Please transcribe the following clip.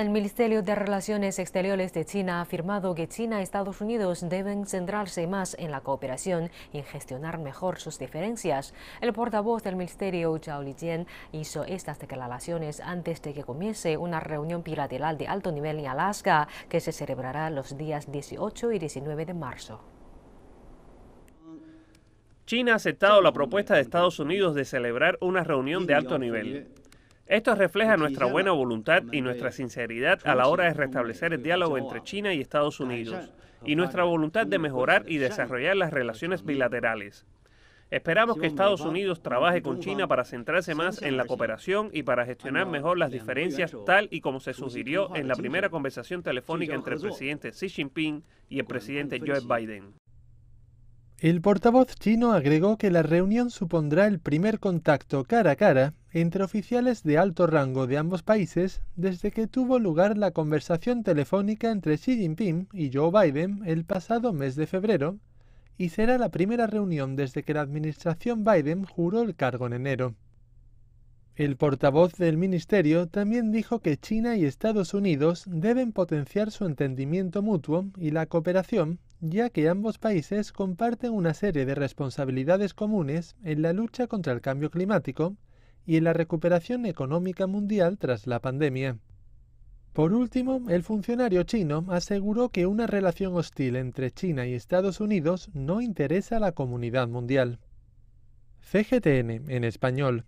El Ministerio de Relaciones Exteriores de China ha afirmado que China y Estados Unidos deben centrarse más en la cooperación y en gestionar mejor sus diferencias. El portavoz del Ministerio, Zhao Lijian, hizo estas declaraciones antes de que comience una reunión bilateral de alto nivel en Alaska que se celebrará los días 18 y 19 de marzo. China ha aceptado la propuesta de Estados Unidos de celebrar una reunión de alto nivel. Esto refleja nuestra buena voluntad y nuestra sinceridad a la hora de restablecer el diálogo entre China y Estados Unidos y nuestra voluntad de mejorar y desarrollar las relaciones bilaterales. Esperamos que Estados Unidos trabaje con China para centrarse más en la cooperación y para gestionar mejor las diferencias tal y como se sugirió en la primera conversación telefónica entre el presidente Xi Jinping y el presidente Joe Biden. El portavoz chino agregó que la reunión supondrá el primer contacto cara a cara entre oficiales de alto rango de ambos países desde que tuvo lugar la conversación telefónica entre Xi Jinping y Joe Biden el pasado mes de febrero, y será la primera reunión desde que la administración Biden juró el cargo en enero. El portavoz del Ministerio también dijo que China y Estados Unidos deben potenciar su entendimiento mutuo y la cooperación, ya que ambos países comparten una serie de responsabilidades comunes en la lucha contra el cambio climático y en la recuperación económica mundial tras la pandemia. Por último, el funcionario chino aseguró que una relación hostil entre China y Estados Unidos no interesa a la comunidad mundial. CGTN en español